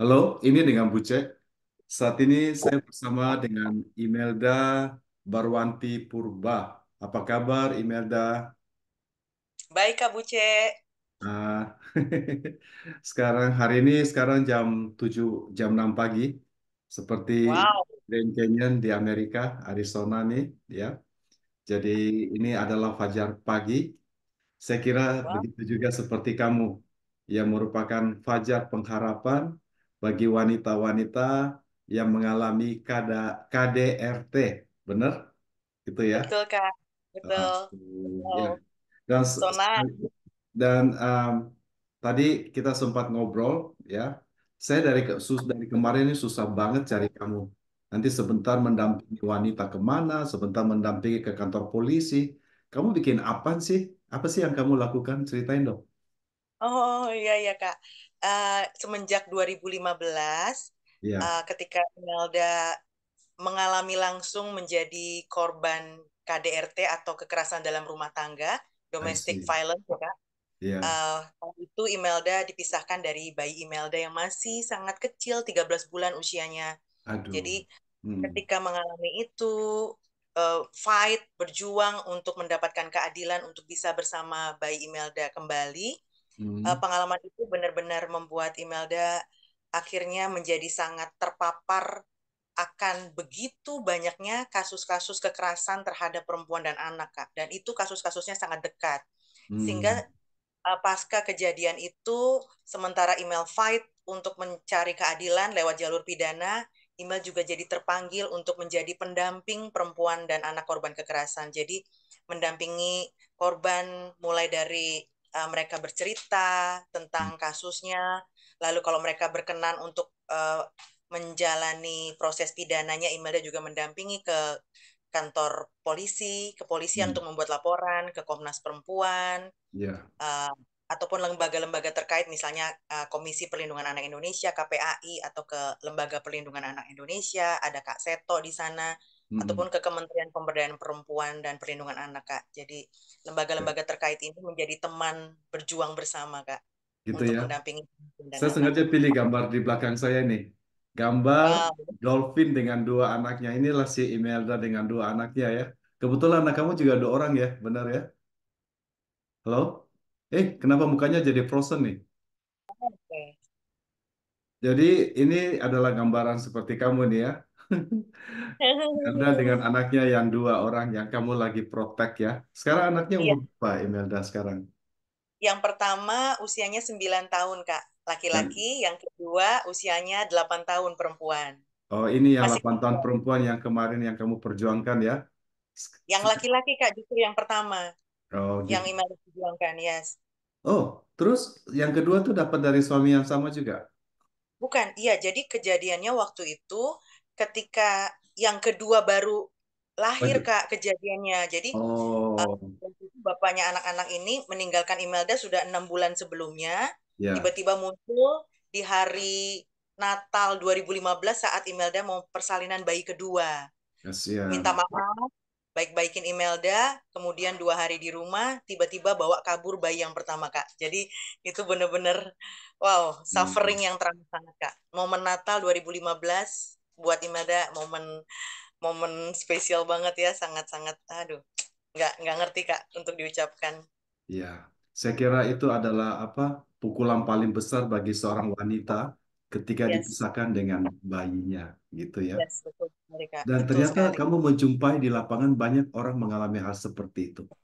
Halo, ini dengan Bu Cek. Saat ini saya bersama dengan Imelda Barwanti Purba. Apa kabar, Imelda? Baik, Kak Bu Cek. Ah, sekarang hari ini sekarang jam 7 jam 6 pagi seperti Wow. Grand Canyon di Amerika, Arizona nih, ya. Jadi ini adalah fajar pagi. Saya kira Wow. begitu juga seperti kamu yang merupakan fajar pengharapan bagi wanita-wanita yang mengalami KDRT, benar? Itu ya? Betul kak, betul. ya. Dan dan um, tadi kita sempat ngobrol ya. Saya dari sus dari kemarin ini susah banget cari kamu. Nanti sebentar mendampingi wanita kemana, sebentar mendampingi ke kantor polisi. Kamu bikin apa sih? Apa sih yang kamu lakukan? Ceritain dong. Oh iya iya kak. Uh, semenjak 2015, ya. uh, ketika Melda mengalami langsung menjadi korban KDRT atau kekerasan dalam rumah tangga, domestic violence ya kak. Yeah. Iya. Uh, itu Imelda dipisahkan dari bayi Imelda yang masih sangat kecil, 13 bulan usianya. Aduh. Jadi hmm. ketika mengalami itu, uh, fight, berjuang untuk mendapatkan keadilan untuk bisa bersama bayi Imelda kembali, Hmm. Eh, pengalaman itu benar-benar membuat Imelda akhirnya menjadi sangat terpapar akan begitu banyaknya kasus-kasus kekerasan terhadap perempuan dan anak, Kak. Dan itu kasus-kasusnya sangat dekat. Hmm. Sehingga uh, pasca kejadian itu, sementara email fight untuk mencari keadilan lewat jalur pidana, email juga jadi terpanggil untuk menjadi pendamping perempuan dan anak korban kekerasan. Jadi mendampingi korban mulai dari uh, mereka bercerita tentang hmm. kasusnya, lalu kalau mereka berkenan untuk uh, menjalani proses pidananya, Imelda juga mendampingi ke kantor polisi, kepolisian hmm. untuk membuat laporan ke Komnas Perempuan, yeah. Ya. uh, ataupun lembaga-lembaga terkait, misalnya eh, Komisi Perlindungan Anak Indonesia (KPAI) atau ke Lembaga Perlindungan Anak Indonesia, ada Kak Seto di sana hmm. ataupun ke Kementerian Pemberdayaan Perempuan dan Perlindungan Anak kak. Jadi lembaga-lembaga ya. terkait ini menjadi teman berjuang bersama kak. Gitu untuk ya. Mendampingi saya sengaja pilih gambar di belakang saya nih. Gambar wow. dolphin dengan dua anaknya. Inilah si Imelda dengan dua anaknya ya. Kebetulan anak kamu juga dua orang ya, benar ya? Halo? Eh, kenapa mukanya jadi frozen nih? Jadi ini adalah gambaran seperti kamu nih ya. Imelda dengan anaknya yang dua orang yang kamu lagi protek ya. Sekarang anaknya Iya. umur berapa Imelda sekarang? Yang pertama usianya 9 tahun, Kak. laki Laki-laki. Yang kedua usianya 8 tahun perempuan. oh ini yang Masih 8 tahun perempuan yang kemarin yang kamu perjuangkan ya. yang laki-laki, Kak, justru yang pertama Oh yang gitu. Imelda perjuangkan, yes. Oh, terus yang kedua tuh dapat dari suami yang sama juga. Bukan, iya. Jadi kejadiannya waktu itu ketika yang kedua baru lahir Waduh. kak kejadiannya jadi eh, oh. uh, bapaknya anak-anak ini meninggalkan Imelda sudah enam bulan sebelumnya yeah. tiba-tiba muncul di hari Natal 2015 saat Imelda mau persalinan bayi kedua yes, minta maaf baik-baikin Imelda kemudian dua hari di rumah tiba-tiba bawa kabur bayi yang pertama kak jadi itu benar-benar wow hmm. suffering hmm. yang terasa kak momen Natal 2015 buat Imada momen momen spesial banget ya sangat-sangat aduh nggak nggak ngerti kak untuk diucapkan. ya saya kira itu adalah apa pukulan paling besar bagi seorang wanita ketika yes. dipisahkan dengan bayinya gitu ya. Yes, betul Dan betul ternyata sekali. kamu menjumpai di lapangan banyak orang mengalami hal seperti itu. Banyak.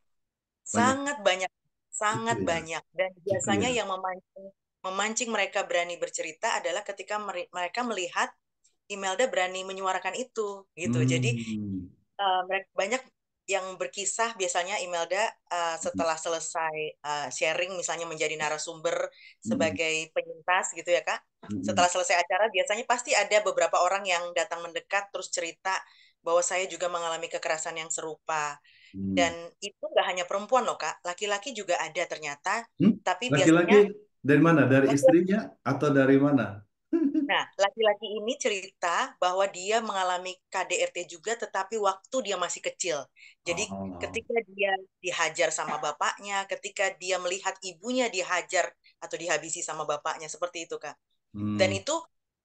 Sangat banyak, sangat gitu ya. banyak. Dan gitu biasanya gitu ya. yang memancing memancing mereka berani bercerita adalah ketika mereka melihat Imelda berani menyuarakan itu gitu. Hmm. Jadi uh, banyak yang berkisah biasanya Imelda uh, setelah selesai uh, sharing misalnya menjadi narasumber hmm. sebagai penyintas gitu ya kak hmm. setelah selesai acara biasanya pasti ada beberapa orang yang datang mendekat terus cerita bahwa saya juga mengalami kekerasan yang serupa dan itu nggak hanya perempuan loh kak laki-laki juga ada ternyata hmm? tapi laki-laki biasanya dari mana dari istrinya atau dari mana Nah, laki-laki ini cerita bahwa dia mengalami KDRT juga, tetapi waktu dia masih kecil. Jadi oh. ketika dia dihajar sama bapaknya, ketika dia melihat ibunya dihajar atau dihabisi sama bapaknya, seperti itu kak. Hmm. Dan itu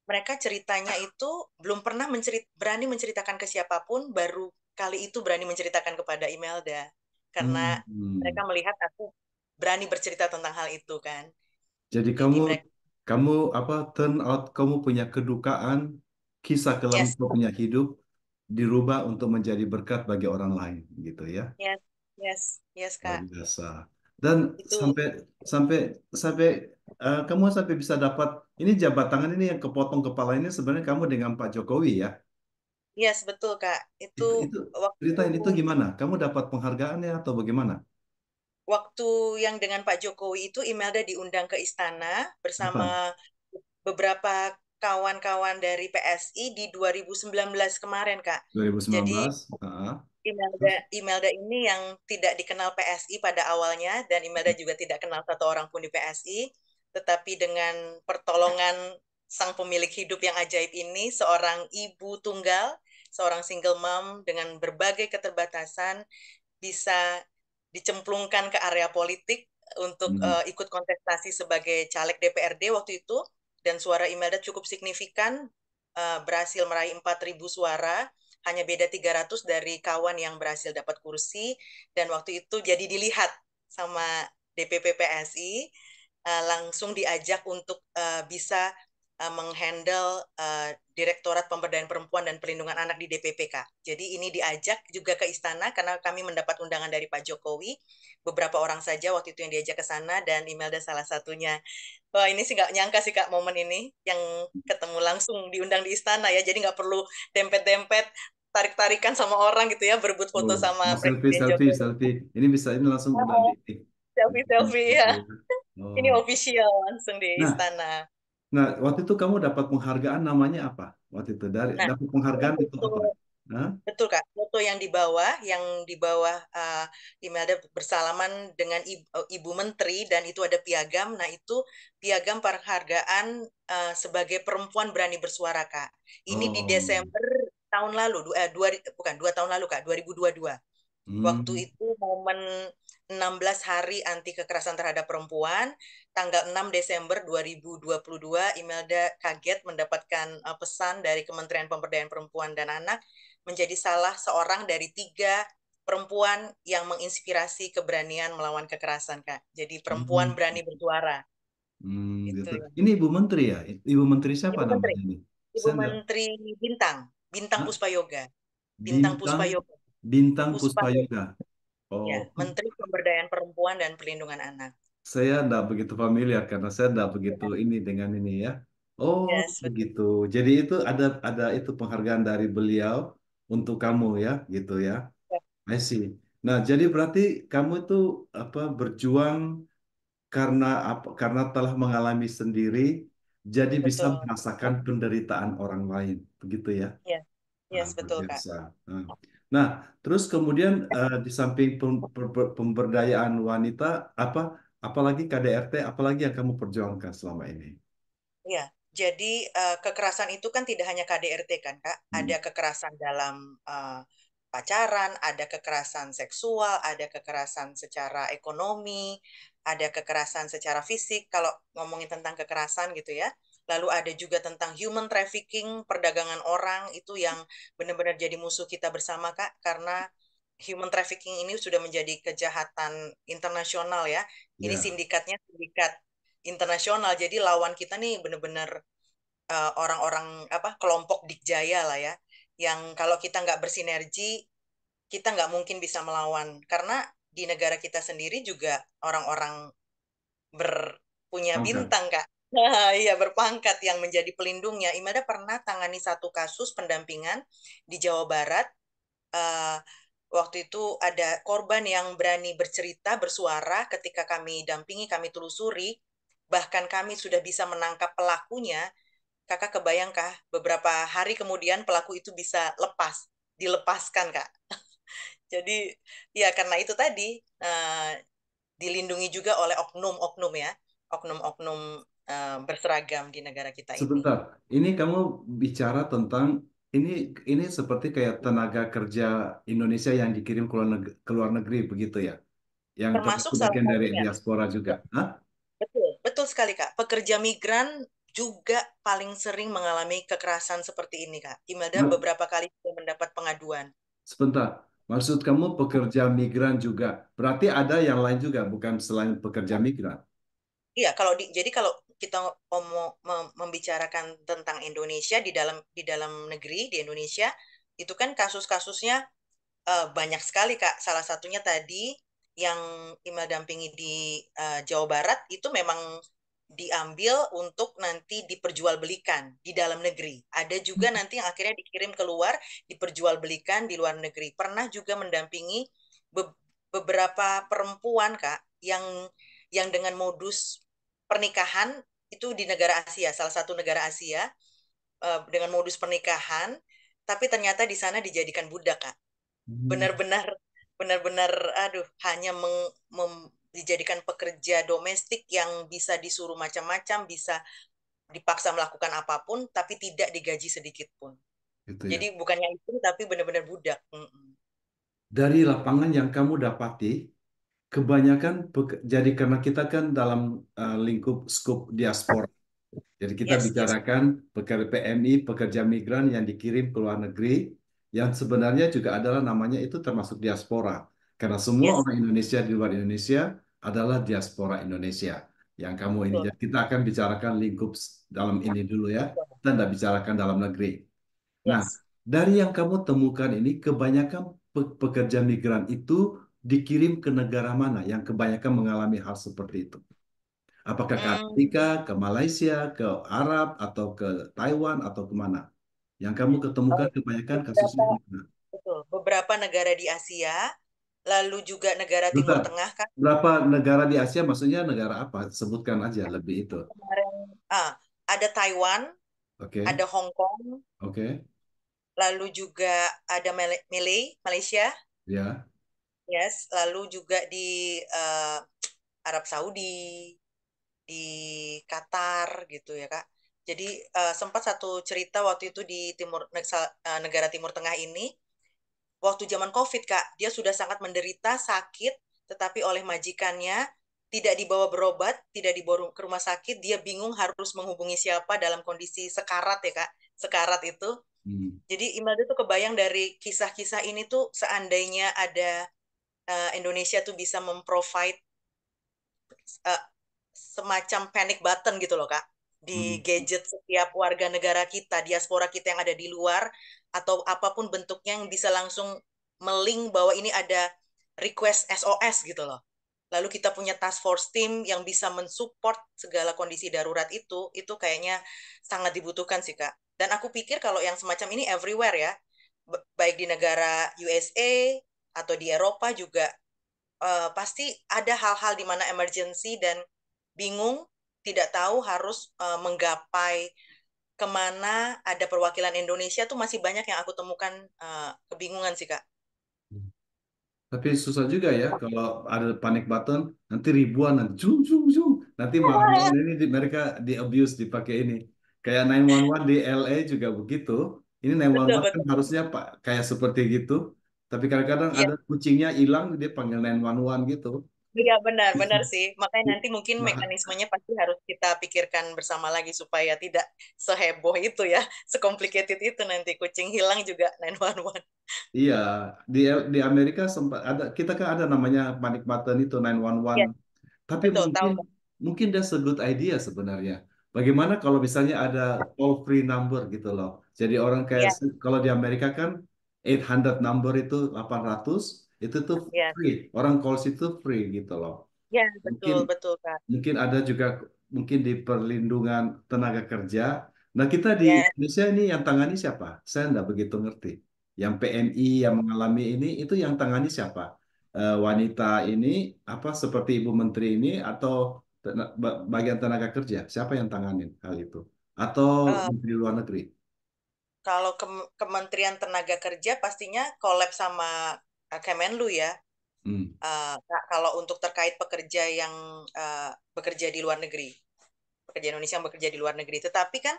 mereka ceritanya itu belum pernah mencerit berani menceritakan ke siapapun, baru kali itu berani menceritakan kepada Imelda karena hmm. hmm. mereka melihat aku berani bercerita tentang hal itu kan. Jadi, Jadi kamu mereka, kamu apa turn out kamu punya kedukaan, kisah kelam Yes. kamu punya hidup dirubah untuk menjadi berkat bagi orang lain gitu ya. Yes. Yes. Yes, Luar biasa. Dan Itu sampai sampai sampai eh, kamu sampai bisa dapat ini jabat tangan ini yang kepotong kepala ini sebenarnya kamu dengan Pak Jokowi ya. yes betul, Kak. Itu Itu itu waktu ceritain itu gimana? Kamu dapat penghargaannya atau bagaimana? waktu yang dengan Pak Jokowi itu Imelda diundang ke istana bersama beberapa kawan-kawan dari PSI di 2019 kemarin, Kak. 2019. Jadi Imelda Imelda ini yang tidak dikenal PSI pada awalnya dan Imelda hmm. juga tidak kenal satu orang pun di PSI, tetapi dengan pertolongan sang pemilik hidup yang ajaib ini, seorang ibu tunggal, seorang single mom dengan berbagai keterbatasan bisa dicemplungkan ke area politik untuk hmm. uh, ikut kontestasi sebagai caleg DPRD waktu itu dan suara Imelda cukup signifikan uh, berhasil meraih 4.000 suara hanya beda 300 dari kawan yang berhasil dapat kursi dan waktu itu jadi dilihat sama DPP PSI uh, eh, langsung diajak untuk uh, bisa uh, menghandle uh, Direktorat Pemberdayaan Perempuan dan Perlindungan Anak di DPPK. Jadi ini diajak juga ke istana karena kami mendapat undangan dari Pak Jokowi. Beberapa orang saja waktu itu yang diajak ke sana dan Imelda salah satunya. Wah ini sih nggak nyangka sih Kak momen ini yang ketemu langsung diundang di istana ya. Jadi nggak perlu dempet-dempet tarik-tarikan sama orang gitu ya, berebut foto oh, sama selfie, Presiden selfie, Jokowi. selfie. Ini bisa ini langsung oh, selfie, selfie ya. Oh. Ini official langsung di nah, istana. Nah, waktu itu kamu dapat penghargaan namanya apa? Waktu itu dari nah, dapat penghargaan itu, itu apa? Hah? Betul kak, foto yang di bawah, yang di bawah uh, ada bersalaman dengan ibu, eh, ibu menteri dan itu ada piagam. Nah itu piagam penghargaan uh, sebagai perempuan berani bersuara kak. Ini oh. di Desember tahun lalu, dua, dua bukan dua tahun lalu kak, 2022. Hmm. Waktu itu momen 16 hari anti kekerasan terhadap perempuan, tanggal 6 Desember 2022, Imelda kaget mendapatkan eh, pesan dari Kementerian Pemberdayaan Perempuan dan Anak menjadi salah seorang dari tiga perempuan yang menginspirasi keberanian melawan kekerasan, Kak. Jadi perempuan hmm. berani bersuara. Hmm, gitu. gitu ini Ibu Menteri ya? Ibu Menteri siapa Ibu Ibu Menteri Bintang, Bintang Puspa Yoga. Bintang, Bintang Puspa Yoga. Bintang Puspa Yoga. Oh. Ya, Menteri Pemberdayaan Perempuan dan Perlindungan Anak. Saya tidak begitu familiar karena saya tidak begitu ya. ini dengan ini ya. Oh, yes, ya, begitu. Jadi itu ada ada itu penghargaan dari beliau untuk kamu ya, gitu ya. ya. I see. Nah, jadi berarti kamu itu apa berjuang karena apa karena telah mengalami sendiri jadi betul. bisa merasakan penderitaan orang lain begitu ya Iya. yes ya, ah, betul kak nah. Nah, terus kemudian uh, di samping pemberdayaan wanita, apa apalagi KDRT, apalagi yang kamu perjuangkan selama ini? Iya, jadi uh, kekerasan itu kan tidak hanya KDRT kan kak, hmm. ada kekerasan dalam uh, pacaran, ada kekerasan seksual, ada kekerasan secara ekonomi, ada kekerasan secara fisik. Kalau ngomongin tentang kekerasan gitu ya, lalu ada juga tentang human trafficking, perdagangan orang itu yang benar-benar jadi musuh kita bersama Kak karena human trafficking ini sudah menjadi kejahatan internasional ya. Ini yeah. sindikatnya sindikat internasional. Jadi lawan kita nih benar-benar uh, orang-orang apa kelompok dikjaya lah ya. Yang kalau kita nggak bersinergi kita nggak mungkin bisa melawan karena di negara kita sendiri juga orang-orang berpunya bintang kak iya berpangkat yang menjadi pelindungnya. Imada pernah tangani satu kasus pendampingan di Jawa Barat. Uh, waktu itu ada korban yang berani bercerita, bersuara ketika kami dampingi, kami telusuri, bahkan kami sudah bisa menangkap pelakunya. Kakak kebayangkah beberapa hari kemudian pelaku itu bisa lepas, dilepaskan kak. Jadi ya karena itu tadi uh, dilindungi juga oleh oknum-oknum ya, oknum-oknum Eh, berseragam di negara kita Sebentar. ini. Sebentar, ini kamu bicara tentang ini ini seperti kayak tenaga kerja Indonesia yang dikirim ke luar negeri, ke luar negeri begitu ya? Yang termasuk bagian dari diaspora juga. Hah? Betul, betul sekali Kak. Pekerja migran juga paling sering mengalami kekerasan seperti ini, Kak. Imelda nah, beberapa kali sudah mendapat pengaduan. Sebentar, maksud kamu pekerja migran juga. Berarti ada yang lain juga, bukan selain pekerja migran? Iya, kalau di, jadi kalau kita omong, membicarakan tentang Indonesia di dalam di dalam negeri di Indonesia itu kan kasus-kasusnya uh, banyak sekali kak salah satunya tadi yang Ima dampingi di uh, Jawa Barat itu memang diambil untuk nanti diperjualbelikan di dalam negeri. Ada juga hmm. nanti yang akhirnya dikirim keluar, diperjualbelikan di luar negeri. Pernah juga mendampingi be beberapa perempuan kak yang yang dengan modus pernikahan itu di negara Asia, salah satu negara Asia eh, dengan modus pernikahan, tapi ternyata di sana dijadikan budak, Kak. Hmm. Benar-benar benar-benar aduh, hanya meng, mem, dijadikan pekerja domestik yang bisa disuruh macam-macam, bisa dipaksa melakukan apapun, tapi tidak digaji sedikit pun. Gitu ya? Jadi bukannya itu, tapi benar-benar budak. Dari lapangan yang kamu dapati, kebanyakan jadi karena kita kan dalam uh, lingkup skup diaspora. Jadi kita yes, bicarakan yes. pekerja PMI, pekerja migran yang dikirim ke luar negeri yang sebenarnya juga adalah namanya itu termasuk diaspora. Karena semua yes. orang Indonesia di luar Indonesia adalah diaspora Indonesia yang kamu ini. Jadi kita akan bicarakan lingkup dalam ini dulu ya. Kita tidak bicarakan dalam negeri. Nah, yes. Nah, dari yang kamu temukan ini kebanyakan pekerja migran itu dikirim ke negara mana yang kebanyakan mengalami hal seperti itu? Apakah ke Afrika, ke Malaysia, ke Arab, atau ke Taiwan, atau kemana? Yang kamu ketemukan kebanyakan kasusnya di Beberapa negara di Asia, lalu juga negara Timur Tengah kan? Berapa negara di Asia? Maksudnya negara apa? Sebutkan aja lebih itu. ah, ada Taiwan, okay. ada Hong Kong, okay. lalu juga ada Malay, Malaysia, ya. Yes, lalu juga di uh, Arab Saudi, di Qatar gitu ya Kak. Jadi uh, sempat satu cerita waktu itu di timur eh, negara Timur Tengah ini waktu zaman Covid Kak, dia sudah sangat menderita sakit tetapi oleh majikannya tidak dibawa berobat, tidak dibawa ke rumah sakit, dia bingung harus menghubungi siapa dalam kondisi sekarat ya kak, sekarat itu. Hmm. Jadi Imelda tuh kebayang dari kisah-kisah ini tuh seandainya ada Eh, Indonesia tuh bisa memprovide uh, semacam panic button gitu loh kak di hmm. gadget setiap warga negara kita diaspora kita yang ada di luar atau apapun bentuknya yang bisa langsung meling bahwa ini ada request SOS gitu loh lalu kita punya task force team yang bisa mensupport segala kondisi darurat itu, itu kayaknya sangat dibutuhkan sih kak. Dan aku pikir kalau yang semacam ini everywhere ya, baik di negara USA, atau di Eropa juga uh, pasti ada hal-hal di mana emergency dan bingung tidak tahu harus uh, menggapai kemana ada perwakilan Indonesia tuh masih banyak yang aku temukan uh, kebingungan sih kak. Hmm. Tapi susah juga ya kalau ada panic button nanti ribuan nanti jung jung jung nanti malam ini di, mereka di abuse dipakai ini kayak 911 di LA juga begitu ini 911 betul, kan harusnya pak kayak seperti gitu tapi kadang-kadang ya. ada kucingnya hilang, dia panggil 911 gitu. Iya benar, benar sih. Makanya nanti mungkin nah. mekanismenya pasti harus kita pikirkan bersama lagi supaya tidak seheboh itu ya, secomplicated itu nanti kucing hilang juga 911. Iya, di di Amerika sempat ada kita kan ada namanya panic button itu Iya, 911. Tapi betul, mungkin tahu. mungkin that's a good idea sebenarnya. Bagaimana kalau misalnya ada toll free number gitu loh. Jadi orang kayak iya. kalau di Amerika kan 800 number itu 800 itu tuh yeah. free. Orang calls itu free gitu loh. Ya, yeah, betul, mungkin, betul, Kak. Mungkin ada juga mungkin di perlindungan tenaga kerja. Nah, kita di yeah. Indonesia ini yang tangani siapa? Saya nggak begitu ngerti. Yang PMI yang mengalami ini itu yang tangani siapa? E, wanita ini apa seperti Ibu Menteri ini atau bagian tenaga kerja? Siapa yang tangani hal itu? Atau uh, Menteri Luar Negeri? kalau ke Kementerian Tenaga Kerja pastinya kolab sama eh, Kemenlu ya. Hmm. Uh, kalau untuk terkait pekerja yang uh, bekerja di luar negeri, pekerja Indonesia yang bekerja di luar negeri, tetapi kan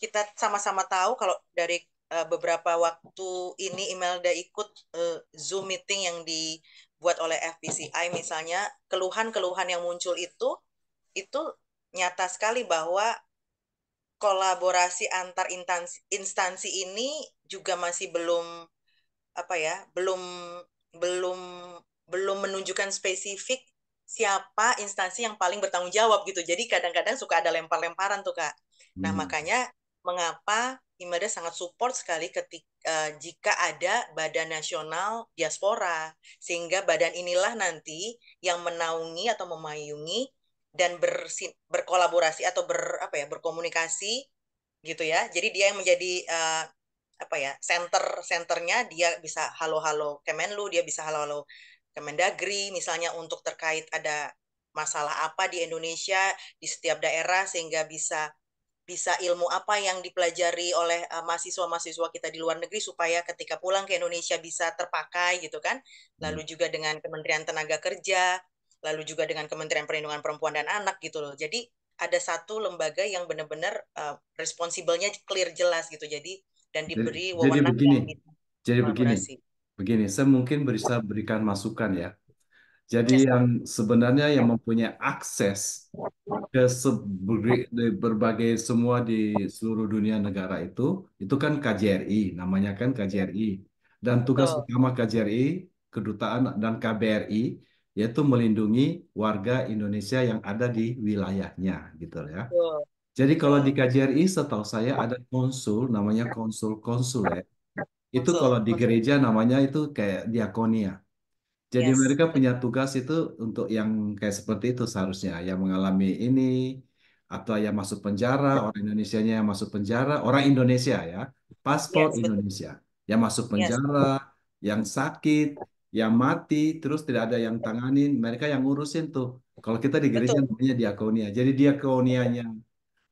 kita sama-sama tahu kalau dari uh, beberapa waktu ini Imelda ikut uh, Zoom meeting yang dibuat oleh FPCI misalnya, keluhan-keluhan yang muncul itu itu nyata sekali bahwa kolaborasi antar instansi, instansi ini juga masih belum apa ya belum belum belum menunjukkan spesifik siapa instansi yang paling bertanggung jawab gitu jadi kadang-kadang suka ada lempar-lemparan tuh kak nah, hmm. nah makanya mengapa Imada sangat support sekali ketika uh, eh, jika ada Badan Nasional Diaspora sehingga badan inilah nanti yang menaungi atau memayungi dan bersin, berkolaborasi atau ber apa ya berkomunikasi gitu ya jadi dia yang menjadi uh, apa ya center centernya dia bisa halo halo Kemenlu dia bisa halo halo Kemendagri misalnya untuk terkait ada masalah apa di Indonesia di setiap daerah sehingga bisa bisa ilmu apa yang dipelajari oleh eh, mahasiswa-mahasiswa kita di luar negeri supaya ketika pulang ke Indonesia bisa terpakai gitu kan lalu hmm. juga dengan Kementerian Tenaga Kerja lalu juga dengan Kementerian Perlindungan Perempuan dan Anak gitu loh. Jadi ada satu lembaga yang benar-benar uh, eh, responsibelnya clear jelas gitu. Jadi dan diberi wewenang jadi begini, jadi begini, begini. Saya mungkin bisa berikan masukan ya. Jadi yes. yang sebenarnya yang mempunyai akses ke berbagai semua di seluruh dunia negara itu, itu kan KJRI, namanya kan KJRI. Dan tugas oh. utama KJRI, kedutaan dan KBRI yaitu melindungi warga Indonesia yang ada di wilayahnya gitu ya. Jadi kalau di KJRI setahu saya ada konsul namanya konsul konsuler. Itu kalau di gereja namanya itu kayak diakonia. Jadi yes. mereka punya tugas itu untuk yang kayak seperti itu seharusnya yang mengalami ini atau yang masuk penjara, orang Indonesia-nya yang masuk penjara, orang Indonesia ya, paspor yes, Indonesia yang masuk penjara, yes. yang sakit, yang mati terus tidak ada yang tanganin mereka yang ngurusin tuh kalau kita di gereja Betul. namanya diakonia jadi diakonianya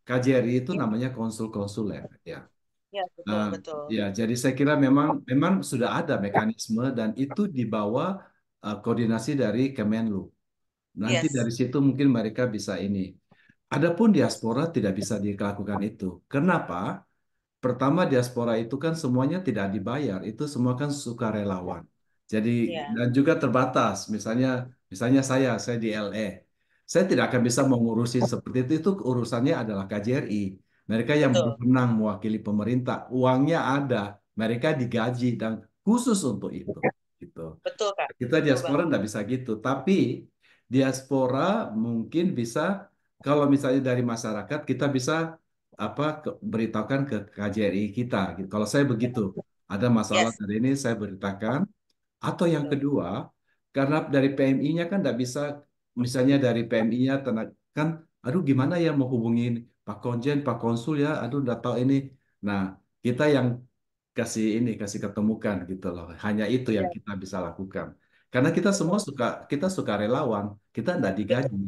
KJRI itu iya. namanya konsul-konsuler ya. Ya, betul, nah, betul. ya, jadi saya kira memang memang sudah ada mekanisme dan itu dibawa uh, eh, koordinasi dari Kemenlu. Nanti yes. dari situ mungkin mereka bisa ini. Adapun diaspora tidak bisa dilakukan itu. Kenapa? Pertama diaspora itu kan semuanya tidak dibayar, itu semua kan sukarelawan. Jadi iya. dan juga terbatas. Misalnya misalnya saya saya di LA. E. Saya tidak akan bisa mengurusi seperti itu. Itu urusannya adalah KJRI. Mereka yang Betul. berwenang mewakili pemerintah. Uangnya ada, mereka digaji dan khusus untuk itu. Gitu. Betul, Kak. Kita diaspora tidak nggak bisa gitu, tapi diaspora mungkin bisa kalau misalnya dari masyarakat kita bisa apa ke- beritakan ke KJRI kita. Kalau saya begitu, ada masalah Yes. dari ini saya beritakan. Atau yang kedua, karena dari PMI-nya kan tidak bisa, misalnya dari PMI-nya kan, aduh gimana ya mau hubungin Pak Konjen, Pak Konsul ya, aduh udah tahu ini. Nah, kita yang kasih ini, kasih ketemukan gitu loh. Hanya itu yang iya. kita bisa lakukan. Karena kita semua suka, kita suka relawan, kita tidak iya. digaji.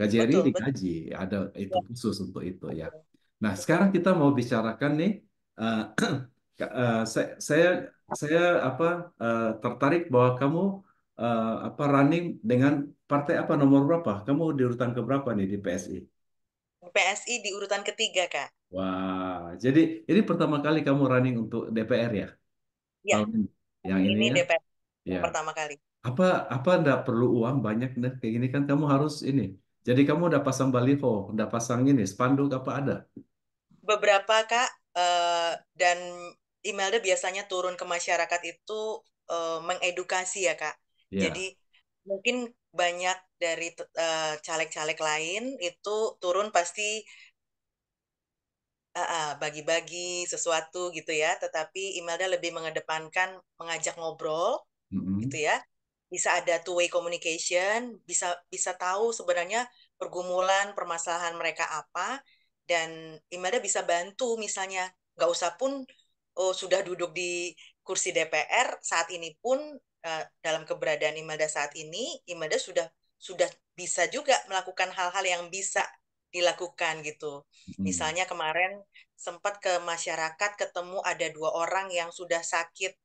hari betul, digaji, betul. ada itu iya. khusus untuk itu ya. Nah, sekarang kita mau bicarakan nih, uh, uh, saya, saya saya apa uh, tertarik bahwa kamu uh, apa running dengan partai apa nomor berapa? Kamu di urutan keberapa nih di PSI? PSI di urutan ketiga, Kak. Wah, jadi ini pertama kali kamu running untuk DPR ya? Ya. Tahun ini. Yang ini, ini DPR ya. ya. pertama kali. Apa apa ndak perlu uang banyak nih? kayak gini kan kamu harus ini. Jadi kamu udah pasang baliho, udah pasang ini spanduk apa ada? Beberapa, Kak. Uh, dan Imelda biasanya turun ke masyarakat itu uh, mengedukasi ya kak. Yeah. Jadi mungkin banyak dari caleg eh, caleg-caleg lain itu turun pasti bagi bagi-bagi uh, sesuatu gitu ya. Tetapi Imelda lebih mengedepankan mengajak ngobrol mm-hmm. gitu ya. Bisa ada two-way communication, bisa bisa tahu sebenarnya pergumulan permasalahan mereka apa dan Imelda bisa bantu misalnya nggak usah pun oh, sudah duduk di kursi DPR saat ini pun uh, dalam keberadaan Imelda saat ini Imelda sudah sudah bisa juga melakukan hal-hal yang bisa dilakukan gitu. Hmm. Misalnya kemarin sempat ke masyarakat ketemu ada dua orang yang sudah sakit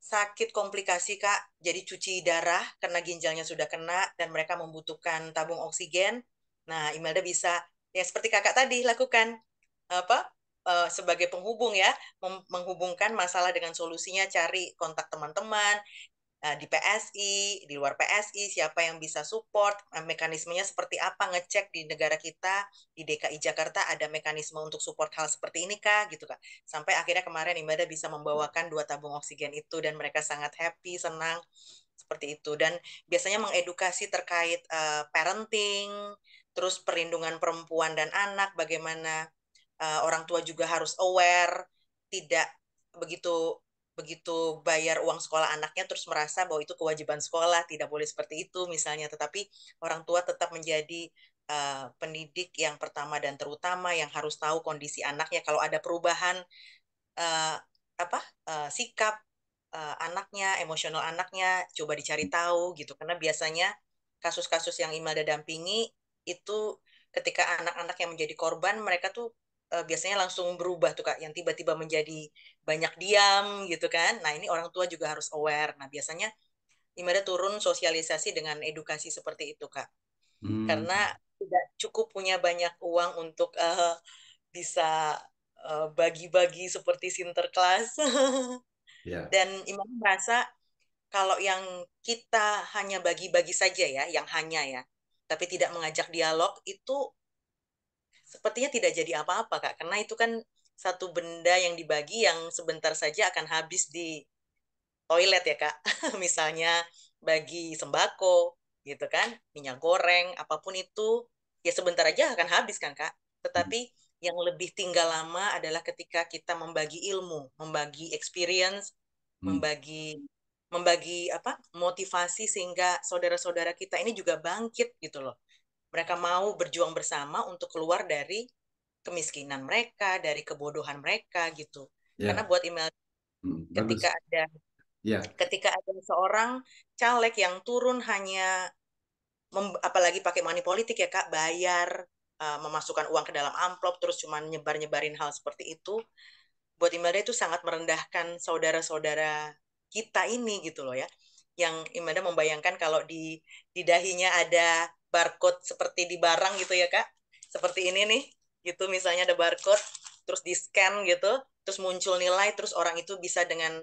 sakit komplikasi kak, jadi cuci darah karena ginjalnya sudah kena dan mereka membutuhkan tabung oksigen. Nah, Imelda bisa ya seperti kakak tadi lakukan apa Eh, sebagai penghubung ya menghubungkan masalah dengan solusinya cari kontak teman-teman eh, di PSI di luar PSI siapa yang bisa support eh, mekanismenya seperti apa ngecek di negara kita di DKI Jakarta ada mekanisme untuk support hal seperti ini kah gitu kan sampai akhirnya kemarin Imada bisa membawakan dua tabung oksigen itu dan mereka sangat happy senang seperti itu dan biasanya mengedukasi terkait uh, parenting terus perlindungan perempuan dan anak bagaimana uh, orang tua juga harus aware tidak begitu begitu bayar uang sekolah anaknya terus merasa bahwa itu kewajiban sekolah tidak boleh seperti itu misalnya tetapi orang tua tetap menjadi uh, pendidik yang pertama dan terutama yang harus tahu kondisi anaknya kalau ada perubahan uh, apa uh, sikap uh, anaknya emosional anaknya coba dicari tahu gitu karena biasanya kasus-kasus yang Imelda dampingi itu ketika anak-anak yang menjadi korban mereka tuh uh, biasanya langsung berubah tuh kak yang tiba-tiba menjadi banyak diam gitu kan nah ini orang tua juga harus aware nah biasanya ibaratnya turun sosialisasi dengan edukasi seperti itu kak hmm. karena tidak cukup punya banyak uang untuk uh, bisa eh, bagi-bagi uh, seperti sinterklas yeah. dan imam merasa kalau yang kita hanya bagi-bagi saja ya yang hanya ya tapi tidak mengajak dialog itu sepertinya tidak jadi apa-apa kak karena itu kan satu benda yang dibagi yang sebentar saja akan habis di toilet ya kak misalnya bagi sembako gitu kan minyak goreng apapun itu ya sebentar aja akan habis kan kak tetapi yang lebih tinggal lama adalah ketika kita membagi ilmu membagi experience hmm. membagi membagi apa motivasi sehingga saudara-saudara kita ini juga bangkit gitu loh mereka mau berjuang bersama untuk keluar dari kemiskinan mereka, dari kebodohan mereka gitu. Yeah. Karena buat email hmm, ketika bagus. ada yeah. ketika ada seorang caleg yang turun hanya apalagi pakai money politik ya Kak, bayar uh, memasukkan uang ke dalam amplop terus cuman nyebar-nyebarin hal seperti itu buat Imelda itu sangat merendahkan saudara-saudara kita ini gitu loh ya. Yang Imelda membayangkan kalau di di dahinya ada barcode seperti di barang gitu ya kak seperti ini nih gitu misalnya ada barcode terus di scan gitu terus muncul nilai terus orang itu bisa dengan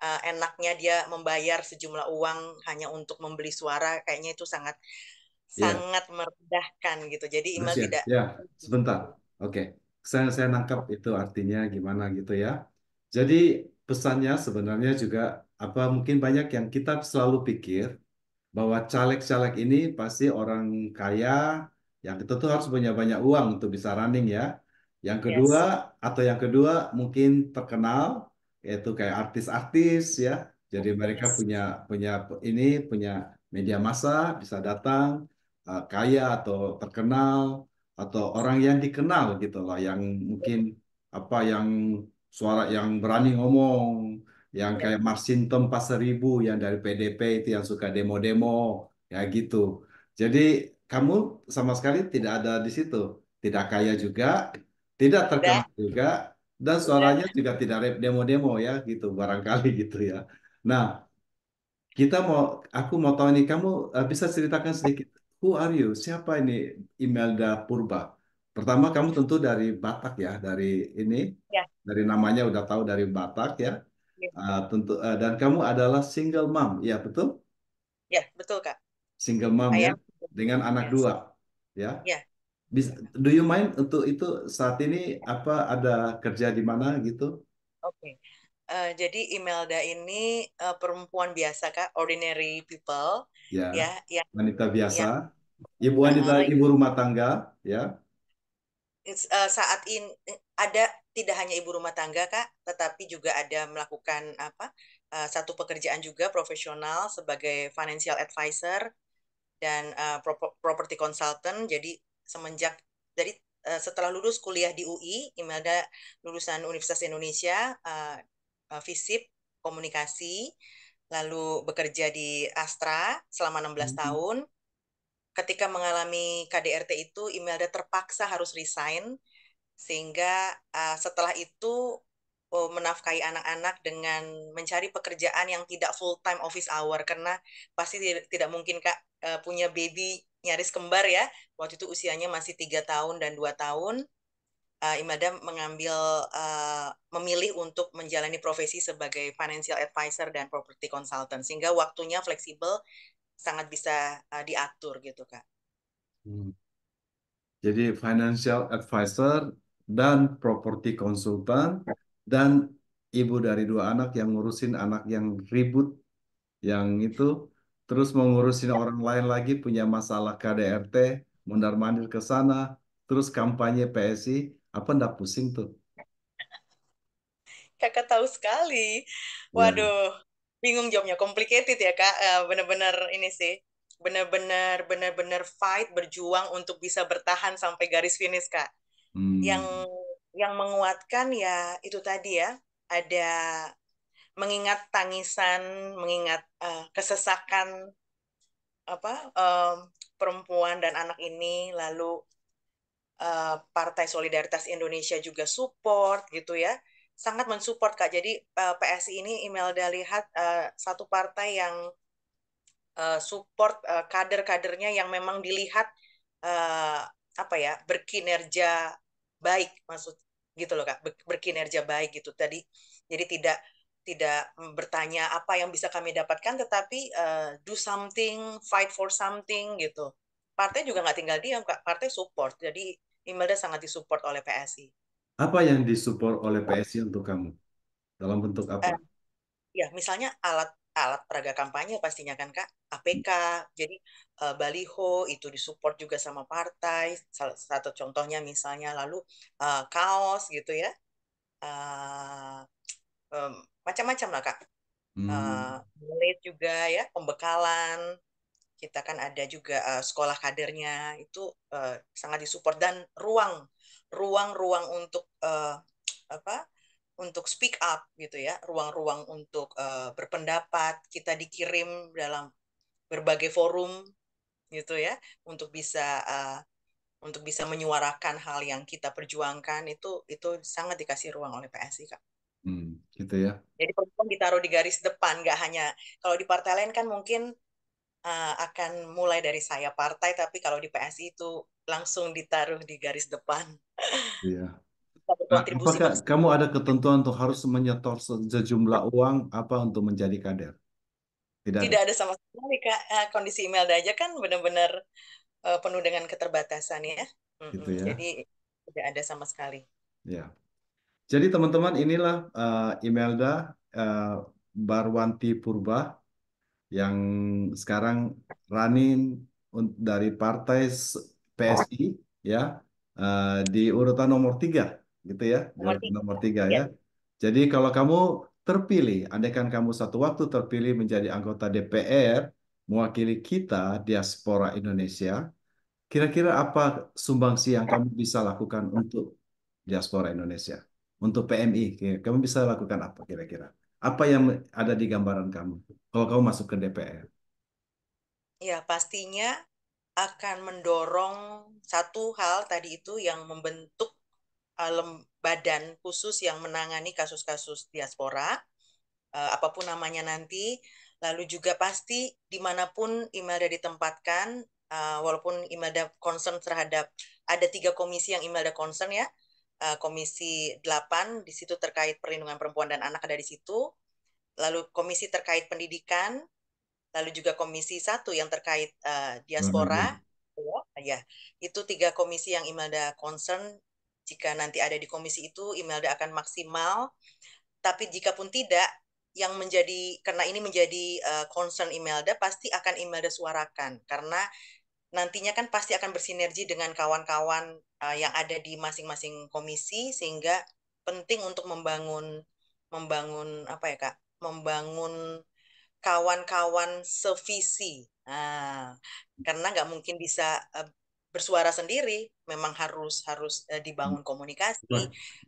uh, enaknya dia membayar sejumlah uang hanya untuk membeli suara kayaknya itu sangat yeah. sangat merendahkan gitu jadi email ya, tidak ya sebentar oke okay. saya saya nangkap itu artinya gimana gitu ya jadi pesannya sebenarnya juga apa mungkin banyak yang kita selalu pikir bahwa caleg-caleg ini pasti orang kaya yang tentu harus punya banyak uang untuk bisa running ya. Yang kedua yes. atau yang kedua mungkin terkenal yaitu kayak artis-artis ya. Jadi mereka yes. punya punya ini punya media massa bisa datang uh, kaya atau terkenal atau orang yang dikenal gitu loh yang mungkin apa yang suara yang berani ngomong yang iya. kayak Marsintom pas seribu yang dari PDP itu yang suka demo-demo ya gitu. Jadi kamu sama sekali tidak ada di situ, tidak kaya juga, tidak terkenal juga, dan suaranya Udah. juga tidak rap demo-demo ya gitu barangkali gitu ya. Nah kita mau, aku mau tahu nih kamu eh, bisa ceritakan sedikit who are you? Siapa ini Imelda Purba? Pertama kamu tentu dari Batak ya, dari ini, iya. dari namanya udah tahu dari Batak ya. Ah, tentu uh, dan kamu adalah single mom, ya betul? Ya betul kak. Single mom ya, dengan anak ya. dua, ya. Ya. Bisa, do you mind untuk itu saat ini apa ada kerja di mana gitu? Oke. Okay. Uh, eh, jadi Imelda ini uh, perempuan biasa kak, ordinary people, ya, ya, ya. wanita biasa, ya. ibu wanita, eh, ibu rumah tangga, ya. Uh, saat ini ada tidak hanya ibu rumah tangga kak, tetapi juga ada melakukan apa uh, satu pekerjaan juga profesional sebagai financial advisor dan uh, property consultant. Jadi semenjak dari uh, eh, setelah lulus kuliah di UI, Imelda lulusan Universitas Indonesia uh, FISIP komunikasi, lalu bekerja di Astra selama 16 mm -hmm. tahun. Ketika mengalami KDRT itu, Imelda terpaksa harus resign sehingga uh, setelah itu uh, menafkahi anak-anak dengan mencari pekerjaan yang tidak full time office hour karena pasti tidak, tidak mungkin kak uh, punya baby nyaris kembar ya waktu itu usianya masih tiga tahun dan dua tahun uh, Imada mengambil uh, memilih untuk menjalani profesi sebagai financial advisor dan property consultant sehingga waktunya fleksibel sangat bisa uh, diatur gitu kak. Hmm. Jadi financial advisor dan property consultant dan ibu dari dua anak yang ngurusin anak yang ribut yang itu terus mengurusin orang lain lagi punya masalah KDRT mundar mandir ke sana terus kampanye PSI apa ndak pusing tuh kakak tahu sekali iya. waduh yeah. bingung jawabnya complicated ya kak eh, bener-bener ini sih benar-benar benar-benar fight berjuang untuk bisa bertahan sampai garis finish kak hmm. yang yang menguatkan ya itu tadi ya ada mengingat tangisan mengingat uh, kesesakan apa um, perempuan dan anak ini lalu uh, Partai Solidaritas Indonesia juga support gitu ya sangat mensupport kak jadi uh, eh, PSI ini Imelda lihat uh, satu partai yang Eh, support eh, kader-kadernya yang memang dilihat eh, apa ya berkinerja baik maksud gitu loh kak berkinerja baik gitu tadi jadi tidak tidak bertanya apa yang bisa kami dapatkan tetapi do something fight for something gitu partai juga nggak tinggal diam kak partai support jadi Imelda sangat disupport oleh PSI apa yang disupport oleh PSI untuk kamu dalam bentuk apa ya misalnya alat alat peraga kampanye pastinya kan kak APK jadi uh, baliho itu disupport juga sama partai satu contohnya misalnya lalu uh, kaos gitu ya uh, um, macam-macam lah kak hmm. uh, juga ya pembekalan kita kan ada juga uh, sekolah kadernya itu uh, sangat disupport dan ruang ruang-ruang untuk uh, apa untuk speak up gitu ya, ruang-ruang untuk uh, berpendapat, kita dikirim dalam berbagai forum gitu ya untuk bisa uh, untuk bisa menyuarakan hal yang kita perjuangkan itu itu sangat dikasih ruang oleh PSI kak. Hmm, gitu ya. Jadi perempuan ditaruh di garis depan, nggak hanya kalau di partai lain kan mungkin uh, akan mulai dari saya partai, tapi kalau di PSI itu langsung ditaruh di garis depan. Iya bisa Apakah kamu ada ketentuan untuk harus menyetor sejumlah uang apa untuk menjadi kader? Tidak, Tidak ada. ada sama sekali kak. Eh, kondisi Imelda aja kan benar-benar eh, penuh dengan keterbatasan ya. Gitu ya. Jadi tidak ada sama sekali. Ya. Jadi teman-teman inilah uh, Imelda uh, Barwanti Purba yang sekarang running dari partai PSI ya uh, di urutan nomor tiga gitu ya nomor tiga, nomor tiga ya. ya. Jadi kalau kamu terpilih, andaikan kamu satu waktu terpilih menjadi anggota DPR mewakili kita diaspora Indonesia, kira-kira apa sumbangsi yang kamu bisa lakukan untuk diaspora Indonesia, untuk PMI? Kamu bisa lakukan apa kira-kira? Apa yang ada di gambaran kamu kalau kamu masuk ke DPR? Ya pastinya akan mendorong satu hal tadi itu yang membentuk uh, badan khusus yang menangani kasus-kasus diaspora, eh, apapun namanya nanti. Lalu juga pasti dimanapun Imelda ditempatkan, eh, walaupun Imelda concern terhadap, ada tiga komisi yang Imelda concern ya, eh, Komisi 8, di situ terkait perlindungan perempuan dan anak ada di situ, lalu komisi terkait pendidikan, lalu juga komisi satu yang terkait diaspora, mm ya, itu tiga komisi yang Imelda concern jika nanti ada di komisi itu Imelda akan maksimal tapi jika pun tidak yang menjadi karena ini menjadi uh, concern Imelda pasti akan Imelda suarakan karena nantinya kan pasti akan bersinergi dengan kawan-kawan uh, yang ada di masing-masing komisi sehingga penting untuk membangun membangun apa ya kak membangun kawan-kawan sevisi nah, karena nggak mungkin bisa uh, bersuara sendiri memang harus harus uh, dibangun hmm. komunikasi.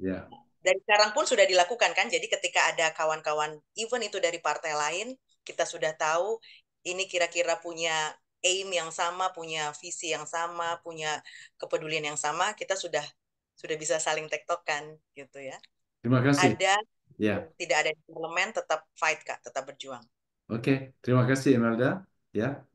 Yeah. Dan sekarang pun sudah dilakukan kan. Jadi ketika ada kawan-kawan even itu dari partai lain, kita sudah tahu ini kira-kira punya aim yang sama, punya visi yang sama, punya kepedulian yang sama, kita sudah sudah bisa saling tektokan gitu ya. Terima kasih. Ada ya. tidak ada di parlemen tetap fight Kak, tetap berjuang. Oke, okay. terima kasih Imelda. Ya,